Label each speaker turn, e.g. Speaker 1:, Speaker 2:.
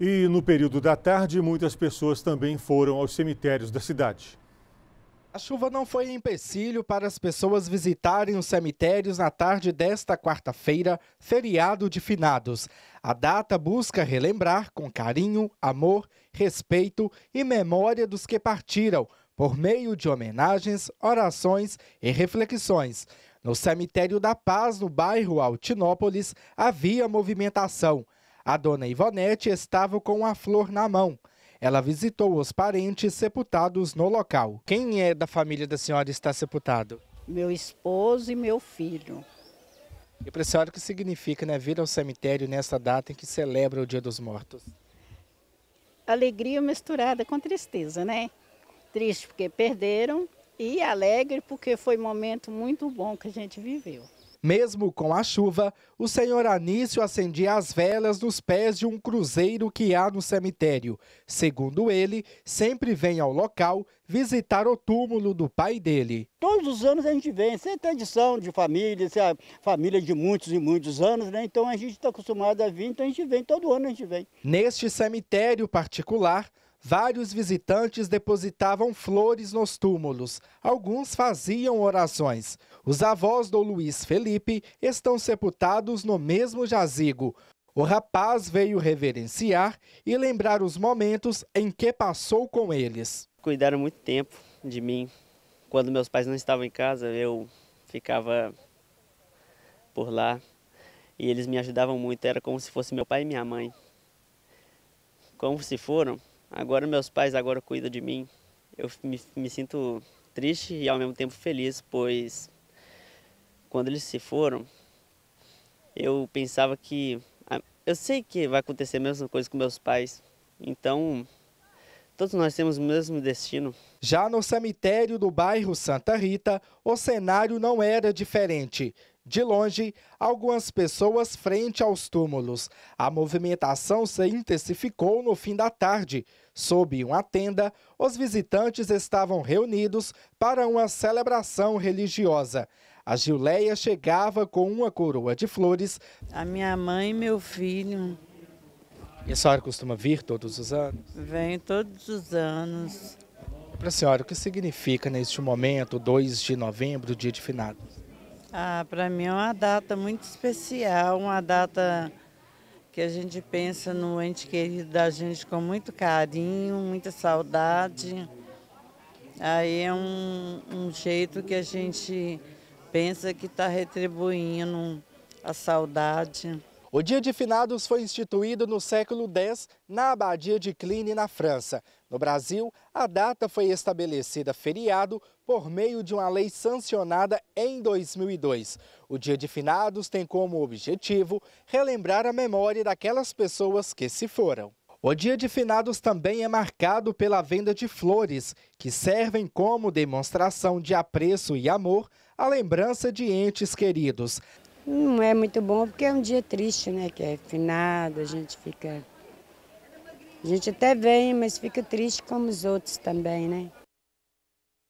Speaker 1: E no período da tarde, muitas pessoas também foram aos cemitérios da cidade. A chuva não foi empecilho para as pessoas visitarem os cemitérios na tarde desta quarta-feira, feriado de finados. A data busca relembrar com carinho, amor, respeito e memória dos que partiram, por meio de homenagens, orações e reflexões. No cemitério da Paz, no bairro Altinópolis, havia movimentação. A dona Ivonete estava com a flor na mão. Ela visitou os parentes sepultados no local. Quem é da família da senhora está sepultado?
Speaker 2: Meu esposo e meu
Speaker 1: filho. E para a senhora, o que significa né, vir ao cemitério nessa data em que celebra o Dia dos Mortos?
Speaker 2: Alegria misturada com tristeza, né? Triste porque perderam e alegre porque foi um momento muito bom que a gente viveu.
Speaker 1: Mesmo com a chuva, o senhor Anício acendia as velas nos pés de um cruzeiro que há no cemitério. Segundo ele, sempre vem ao local visitar o túmulo do pai dele. Todos os anos a gente vem, sem é tradição de família, isso é família de muitos e muitos anos, né? Então a gente está acostumado a vir, então a gente vem, todo ano a gente vem. Neste cemitério particular, Vários visitantes depositavam flores nos túmulos, alguns faziam orações. Os avós do Luiz Felipe estão sepultados no mesmo jazigo. O rapaz veio
Speaker 2: reverenciar e lembrar os momentos em que passou com eles. Cuidaram muito tempo de mim. Quando meus pais não estavam em casa, eu ficava por lá e eles me ajudavam muito. Era como se fosse meu pai e minha mãe. Como se foram, Agora meus pais agora cuidam de mim. Eu me, me sinto triste e ao mesmo tempo feliz, pois quando eles se foram, eu pensava que eu sei que vai acontecer a mesma coisa com meus pais. Então, todos nós temos o mesmo destino.
Speaker 1: Já no cemitério do bairro Santa Rita, o cenário não era diferente. De longe, algumas pessoas frente aos túmulos. A movimentação se intensificou no fim da tarde. Sob uma tenda, os visitantes estavam reunidos para uma celebração religiosa. A Gileia chegava com uma coroa de flores. A minha mãe e meu filho. E a senhora costuma vir todos os anos?
Speaker 2: Vem todos os anos.
Speaker 1: Para a senhora, o que significa neste momento, 2 de novembro, dia de finados?
Speaker 2: Ah, para mim é uma data muito especial, uma data que a gente pensa no ente querido da gente com muito carinho, muita saudade. Aí é um, um jeito que a gente pensa que está retribuindo a saudade. O Dia de Finados foi instituído no
Speaker 1: século X na Abadia de Cluny, na França. No Brasil, a data foi estabelecida feriado por meio de uma lei sancionada em 2002. O Dia de Finados tem como objetivo relembrar a memória daquelas pessoas que se foram. O Dia de Finados também é marcado pela venda de flores, que servem como demonstração de apreço e amor à lembrança de entes queridos.
Speaker 2: Não é muito bom porque é um dia triste, né? Que é finado, a gente fica. A gente até vem, mas fica triste como os outros também, né?